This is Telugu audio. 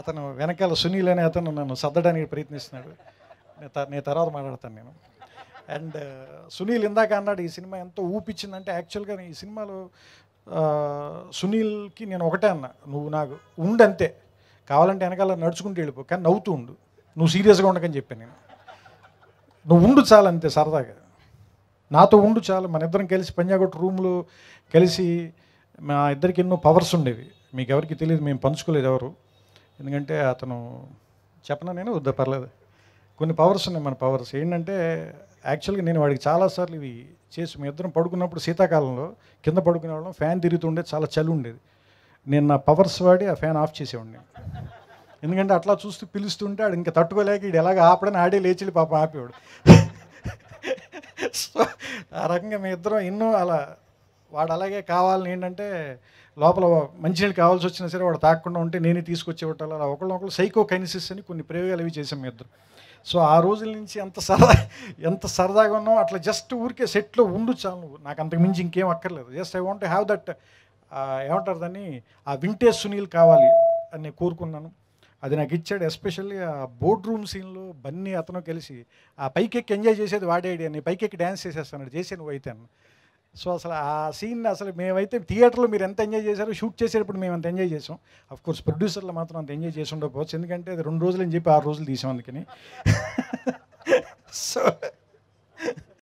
అతను వెనకాల సునీల్ అనే అతను నన్ను సర్దడానికి ప్రయత్నిస్తున్నాడు నేను తర్వాత మాట్లాడతాను నేను అండ్ సునీల్ ఇందాక అన్నాడు ఈ సినిమా ఊపిచ్చింది ఊపిచ్చిందంటే యాక్చువల్గా ఈ సినిమాలో సునీల్కి నేను ఒకటే అన్నా నువ్వు నాకు ఉండంతే కావాలంటే వెనకాల నడుచుకుంటూ వెళ్ళిపో కానీ నవ్వుతూ ఉండు నువ్వు సీరియస్గా ఉండకని చెప్పాను నేను నువ్వు ఉండు చాలు అంతే సరదాగా నాతో ఉండు చాలు మన ఇద్దరం కలిసి పంజాగొట్టు రూమ్లో కలిసి మా ఇద్దరికి ఎన్నో పవర్స్ ఉండేవి మీకు ఎవరికి తెలియదు మేము పంచుకోలేదు ఎవరు ఎందుకంటే అతను చెప్పనా నేను వద్ద పర్లేదు కొన్ని పవర్స్ ఉన్నాయి మన పవర్స్ ఏంటంటే యాక్చువల్గా నేను వాడికి చాలాసార్లు ఇవి చేసి మీ ఇద్దరం పడుకున్నప్పుడు శీతాకాలంలో కింద పడుకునే వాళ్ళం ఫ్యాన్ తిరుగుతుండే చాలా చలి ఉండేది నేను నా పవర్స్ వాడి ఆ ఫ్యాన్ ఆఫ్ చేసేవాడిని ఎందుకంటే అట్లా చూస్తూ పిలుస్తుంటే ఆడు ఇంకా తట్టుకోలేక ఇది ఎలాగ ఆపడని ఆడే లేచి పాపం ఆపేవాడు సో ఆ రకంగా మీ ఇద్దరం ఎన్నో అలా వాడు అలాగే కావాలని ఏంటంటే లోపల మంచినీళ్ళు కావాల్సి వచ్చినా సరే వాడు తాకుండా ఉంటే నేనే తీసుకొచ్చి ఇవ్వటాలి అలా ఒకళ్ళొకళ్ళు సైకో కైనిసిస్ అని కొన్ని ప్రయోగాలు అవి చేసాం ఇద్దరు సో ఆ రోజుల నుంచి ఎంత సరదా ఎంత సరదాగా ఉన్నావు అట్లా జస్ట్ ఊరికే సెట్లో ఉండు చాలు నాకు అంతకు మించి ఇంకేం అక్కర్లేదు just I want have that ఏమంటారు దాన్ని ఆ వింటేజ్ సునీల్ కావాలి అని నేను కోరుకున్నాను అది నాకు ఇచ్చాడు ఎస్పెషల్లీ ఆ బోర్డ్ రూమ్ సీన్లో బన్నీ అతను కలిసి ఆ పైకెక్కి ఎంజాయ్ చేసేది వాడేడి అని పైకెక్కి డ్యాన్స్ చేసేస్తాను చేసే నువ్వు అయితే సో అసలు ఆ సీన్ అసలు మేమైతే థియేటర్లో మీరు ఎంత ఎంజాయ్ చేశారో షూట్ చేసేటప్పుడు మేము అంత ఎంజాయ్ చేసాం అఫ్ కోర్స్ ప్రొడ్యూసర్లు మాత్రం అంత ఎంజాయ్ చేసి ఉండకపోవచ్చు ఎందుకంటే అది రెండు రోజులు అని చెప్పి ఆరు రోజులు తీసాం అందుకని సో